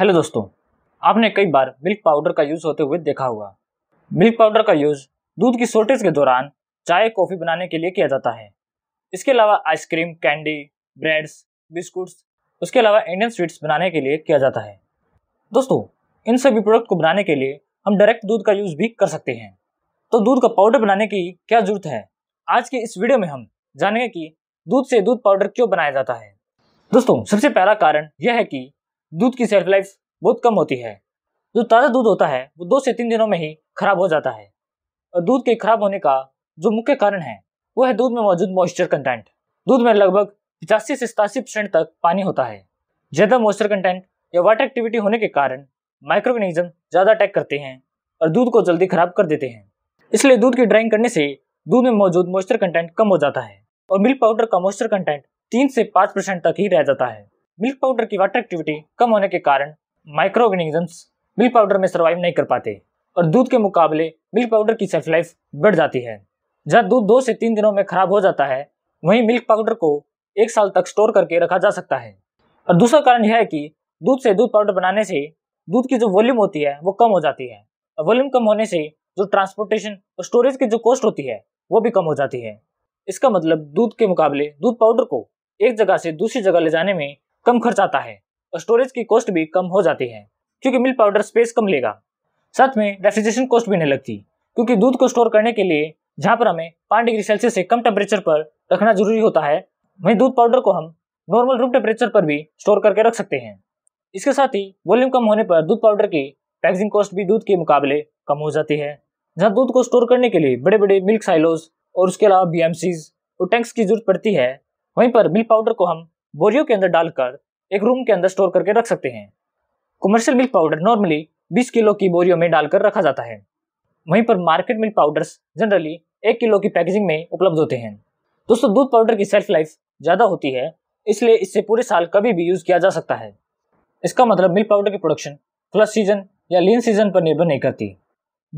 hello दोस्तों आपने कई बार मिल्क पाउडर का यूज़ होते हुए देखा होगा मिल्क पाउडर का यूज़ दूध की शॉर्टेज के दौरान चाय कॉफ़ी बनाने के लिए किया जाता है इसके अलावा आइसक्रीम कैंडी ब्रेड्स बिस्कुट्स उसके अलावा इंडियन स्वीट्स बनाने के लिए किया जाता है दोस्तों इन सभी प्रोडक्ट को बनाने के लिए हम डायरेक्ट दूध का यूज़ भी कर सकते हैं तो दूध का पाउडर बनाने की क्या ज़रूरत है आज के इस वीडियो में हम जानेंगे कि दूध से दूध पाउडर क्यों बनाया जाता है दोस्तों सबसे पहला कारण यह है कि दूध की सेल्फ लाइफ बहुत कम होती है जो ताज़ा दूध होता है वो दो से तीन दिनों में ही खराब हो जाता है और दूध के खराब होने का जो मुख्य कारण है वो है दूध में मौजूद मॉइस्चर कंटेंट दूध में लगभग पिचासी से सतासी परसेंट तक पानी होता है ज़्यादा मॉइस्चर कंटेंट या वाटर एक्टिविटी होने के कारण माइक्रोगनिज्म ज़्यादा अटैक करते हैं और दूध को जल्दी खराब कर देते हैं इसलिए दूध की ड्राइंग करने से दूध में मौजूद मॉइस्चर कंटेंट कम हो जाता है और मिल्क पाउडर का मॉइस्चर कंटेंट तीन से पाँच परसेंट तक ही रह जाता है मिल्क पाउडर की वाटर एक्टिविटी कम होने के कारण माइक्रो ऑर्गेनिजम्स मिल्क पाउडर में सर्वाइव नहीं कर पाते और दूध के मुकाबले मिल्क पाउडर की सेल्फ लाइफ बढ़ जाती है जहाँ दूध दो से तीन दिनों में खराब हो जाता है वहीं मिल्क पाउडर को एक साल तक स्टोर करके रखा जा सकता है और दूसरा कारण यह है कि दूध से दूध पाउडर बनाने से दूध की जो वॉल्यूम होती है वो कम हो जाती है और वॉल्यूम कम होने से जो ट्रांसपोर्टेशन और स्टोरेज की जो कॉस्ट होती है वो भी कम हो जाती है इसका मतलब दूध के मुकाबले दूध पाउडर को एक जगह से दूसरी जगह ले जाने में कम खर्च आता है और स्टोरेज की कॉस्ट भी कम हो जाती है क्योंकि मिल्क पाउडर स्पेस कम लेगा साथ में रेफ्रिजरेशन कॉस्ट भी नहीं लगती क्योंकि दूध को स्टोर करने के लिए जहाँ पर हमें पाँच डिग्री सेल्सियस से कम टेम्परेचर पर रखना जरूरी होता है वहीं दूध पाउडर को हम नॉर्मल रूम टेम्परेचर पर भी स्टोर करके रख सकते हैं इसके साथ ही वॉल्यूम कम होने पर दूध पाउडर की पैकेजिंग कॉस्ट भी दूध के मुकाबले कम हो जाती है जहाँ दूध को स्टोर करने के लिए बड़े बड़े मिल्क साइलोज और उसके अलावा बी और टैंक्स की जरूरत पड़ती है वहीं पर मिल्क पाउडर को हम बोरियो के अंदर डालकर एक रूम के अंदर स्टोर करके रख सकते हैं commercial milk powder normally 20 kilo की बोरियो में डालकर रखा जाता है वहीं पर मार्केट मिल्क पाउडर्स जनरली एक किलो की पैकेजिंग में उपलब्ध होते हैं दोस्तों दूध पाउडर की सेल्फ लाइफ ज़्यादा होती है इसलिए इससे पूरे साल कभी भी यूज़ किया जा सकता है इसका मतलब मिल्क पाउडर की प्रोडक्शन फ्लस सीजन या लीन सीजन पर निर्भर नहीं करती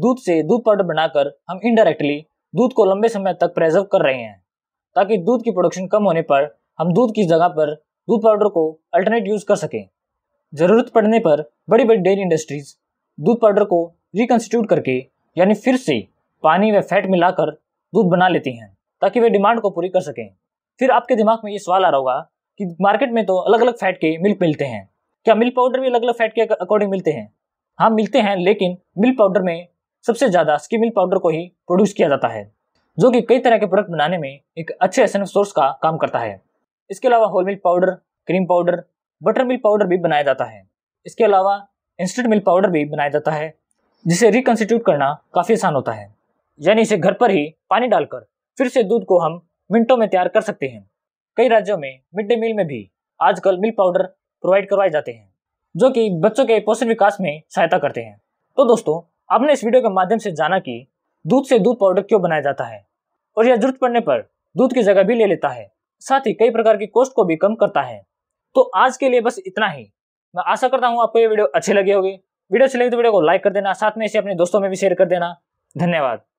दूध से दूध पाउडर बनाकर हम इनडायरेक्टली दूध को लंबे समय तक प्रेजर्व कर रहे हैं ताकि दूध की प्रोडक्शन कम होने पर हम दूध की जगह पर दूध पाउडर को अल्टरनेट यूज़ कर सकें ज़रूरत पड़ने पर बड़ी बड़ी डेयरी इंडस्ट्रीज़ दूध पाउडर को रिकन्स्टिट्यूट करके यानी फिर से पानी व फैट मिलाकर दूध बना लेती हैं ताकि वे डिमांड को पूरी कर सकें फिर आपके दिमाग में ये सवाल आ रहा होगा कि मार्केट में तो अलग अलग फैट के मिल्क मिलते हैं क्या मिल्क पाउडर भी अलग अलग फैट के अकॉर्डिंग मिलते हैं हाँ मिलते हैं लेकिन मिल्क पाउडर में सबसे ज़्यादा स्की मिल्क पाउडर को ही प्रोड्यूस किया जाता है जो कि कई तरह के प्रोडक्ट बनाने में एक अच्छे एसन सोर्स का काम करता है इसके अलावा whole milk powder cream powder butter milk powder भी बनाया जाता है इसके अलावा इंस्टेंट मिल्क पाउडर भी बनाया जाता है जिसे रिकन्स्टिट्यूट करना काफ़ी आसान होता है यानी इसे घर पर ही पानी डालकर फिर से दूध को हम मिनटों में तैयार कर सकते हैं कई राज्यों में मिड डे मील में भी आजकल मिल्क पाउडर प्रोवाइड करवाए जाते हैं जो कि बच्चों के पोषण विकास में सहायता करते हैं तो दोस्तों आपने इस वीडियो के माध्यम से जाना कि दूध से दूध पाउडर क्यों बनाया जाता है और यह जरूरत पड़ने पर दूध की जगह भी ले लेता है साथ ही कई प्रकार की कॉस्ट को भी कम करता है तो आज के लिए बस इतना ही मैं आशा करता हूँ आपको ये वीडियो अच्छी लगी होगी वीडियो अच्छी लगी तो वीडियो को लाइक कर देना साथ में इसे अपने दोस्तों में भी शेयर कर देना धन्यवाद